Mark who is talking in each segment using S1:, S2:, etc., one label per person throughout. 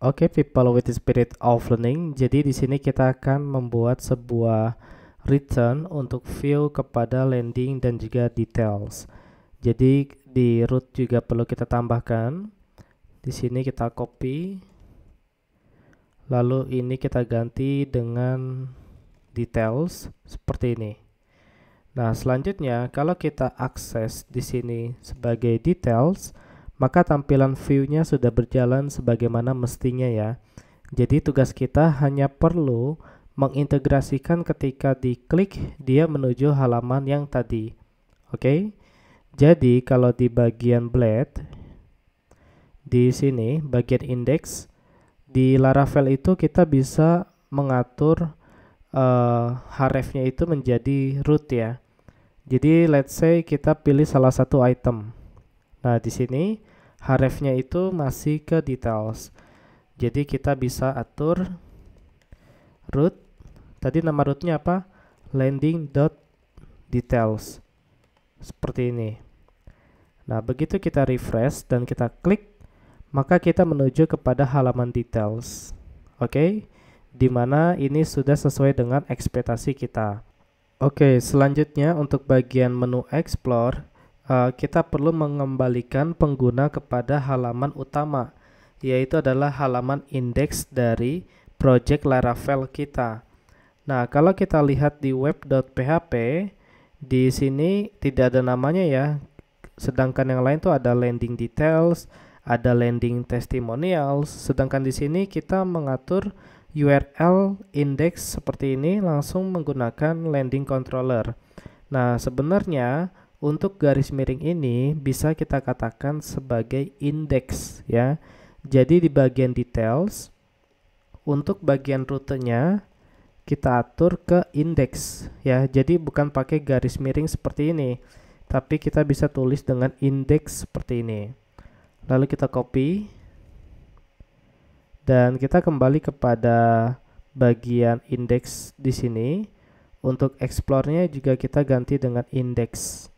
S1: Oke, okay, people with the spirit of learning. Jadi di sini kita akan membuat sebuah return untuk view kepada landing dan juga details. Jadi di root juga perlu kita tambahkan. Di sini kita copy. Lalu ini kita ganti dengan details seperti ini. Nah, selanjutnya kalau kita akses di sini sebagai details, maka tampilan view-nya sudah berjalan sebagaimana mestinya ya. Jadi tugas kita hanya perlu mengintegrasikan ketika diklik dia menuju halaman yang tadi. Oke. Okay? Jadi kalau di bagian blade di sini bagian index di Laravel itu kita bisa mengatur uh, href-nya itu menjadi root ya. Jadi let's say kita pilih salah satu item. Nah, di sini hrefnya itu masih ke details jadi kita bisa atur root tadi nama rootnya apa Landing dot details, seperti ini nah begitu kita refresh dan kita klik maka kita menuju kepada halaman details oke okay? dimana ini sudah sesuai dengan ekspektasi kita oke okay, selanjutnya untuk bagian menu explore Eh, kita perlu mengembalikan pengguna kepada halaman utama, yaitu adalah halaman indeks dari project Laravel kita. Nah, kalau kita lihat di web.php, di sini tidak ada namanya ya. Sedangkan yang lain tuh ada landing details, ada landing testimonials. Sedangkan di sini kita mengatur URL index seperti ini langsung menggunakan landing controller. Nah, sebenarnya untuk garis miring ini bisa kita katakan sebagai indeks ya. Jadi di bagian details untuk bagian rutenya kita atur ke indeks ya. Jadi bukan pakai garis miring seperti ini, tapi kita bisa tulis dengan indeks seperti ini. Lalu kita copy dan kita kembali kepada bagian indeks di sini. Untuk explore-nya juga kita ganti dengan indeks.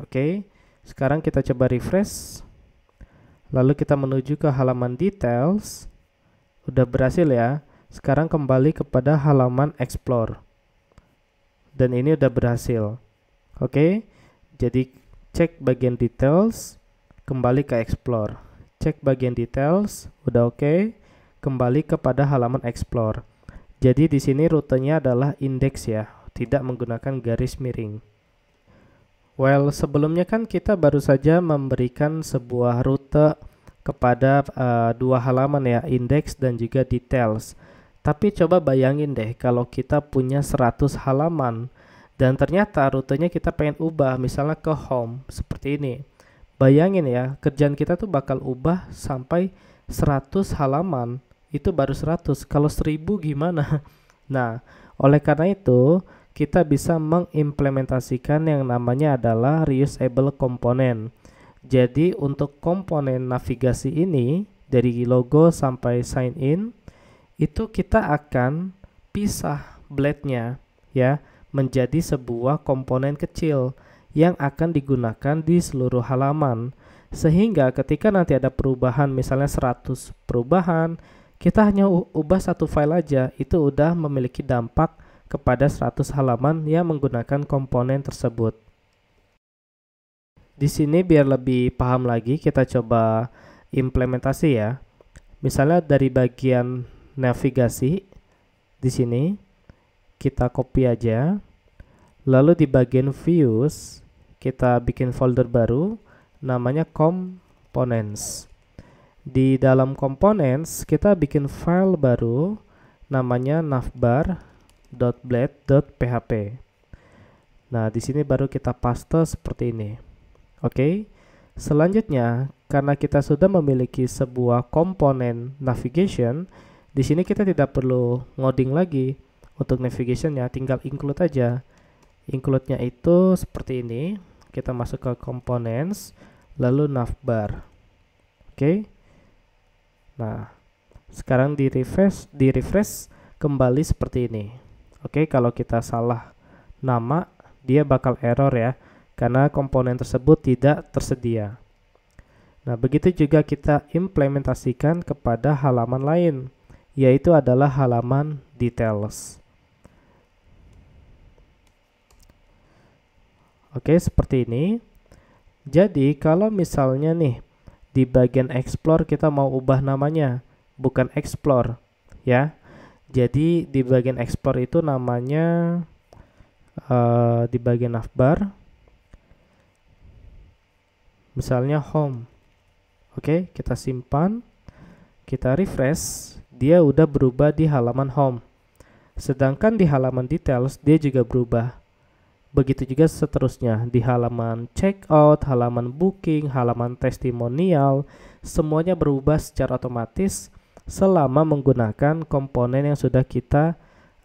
S1: Oke, okay. sekarang kita coba refresh. Lalu kita menuju ke halaman details. Udah berhasil ya. Sekarang kembali kepada halaman explore. Dan ini udah berhasil. Oke, okay. jadi cek bagian details, kembali ke explore. Cek bagian details, udah oke. Okay. Kembali kepada halaman explore. Jadi di sini rutenya adalah indeks ya, tidak menggunakan garis miring. Well, sebelumnya kan kita baru saja memberikan sebuah rute kepada uh, dua halaman ya, index dan juga details. Tapi coba bayangin deh kalau kita punya 100 halaman dan ternyata rutenya kita pengen ubah misalnya ke home seperti ini. Bayangin ya, kerjaan kita tuh bakal ubah sampai 100 halaman. Itu baru 100. Kalau 1000 gimana? Nah, oleh karena itu, kita bisa mengimplementasikan yang namanya adalah reusable component. Jadi untuk komponen navigasi ini dari logo sampai sign in itu kita akan pisah blade-nya ya menjadi sebuah komponen kecil yang akan digunakan di seluruh halaman. Sehingga ketika nanti ada perubahan misalnya 100 perubahan, kita hanya ubah satu file aja itu udah memiliki dampak kepada 100 halaman yang menggunakan komponen tersebut. Di sini biar lebih paham lagi kita coba implementasi ya. Misalnya dari bagian navigasi di sini kita copy aja. Lalu di bagian views kita bikin folder baru namanya components. Di dalam components kita bikin file baru namanya navbar .blade.php. Nah, di sini baru kita paste seperti ini. Oke. Okay. Selanjutnya, karena kita sudah memiliki sebuah komponen navigation, di sini kita tidak perlu ngoding lagi untuk navigationnya, tinggal include aja. Include-nya itu seperti ini. Kita masuk ke components, lalu navbar. Oke. Okay. Nah, sekarang di refresh, di refresh kembali seperti ini. Oke, okay, kalau kita salah nama, dia bakal error ya, karena komponen tersebut tidak tersedia. Nah, begitu juga kita implementasikan kepada halaman lain, yaitu adalah halaman details. Oke, seperti ini. Jadi, kalau misalnya nih, di bagian explore kita mau ubah namanya, bukan explore, ya. Jadi di bagian ekspor itu namanya uh, di bagian navbar misalnya home. Oke, okay, kita simpan, kita refresh, dia udah berubah di halaman home. Sedangkan di halaman details dia juga berubah. Begitu juga seterusnya di halaman checkout, halaman booking, halaman testimonial, semuanya berubah secara otomatis selama menggunakan komponen yang sudah kita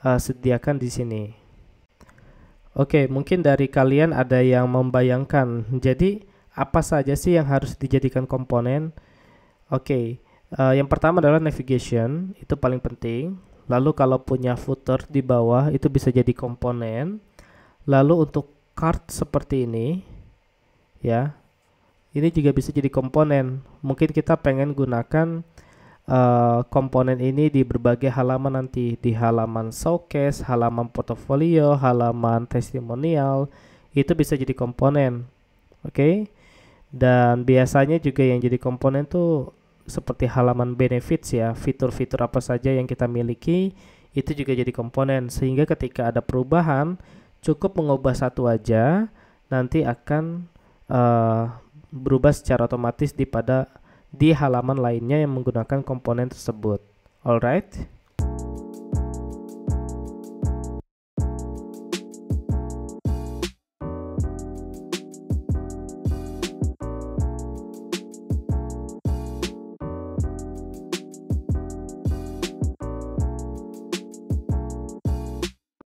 S1: uh, sediakan di sini. Oke, mungkin dari kalian ada yang membayangkan. Jadi, apa saja sih yang harus dijadikan komponen? Oke, uh, yang pertama adalah navigation, itu paling penting. Lalu kalau punya footer di bawah itu bisa jadi komponen. Lalu untuk card seperti ini ya. Ini juga bisa jadi komponen. Mungkin kita pengen gunakan Eh, komponen ini di berbagai halaman nanti di halaman showcase, halaman portofolio, halaman testimonial itu bisa jadi komponen. Oke. Okay? Dan biasanya juga yang jadi komponen tuh seperti halaman benefits ya, fitur-fitur apa saja yang kita miliki itu juga jadi komponen sehingga ketika ada perubahan cukup mengubah satu aja nanti akan uh, berubah secara otomatis di pada di halaman lainnya yang menggunakan komponen tersebut. Alright?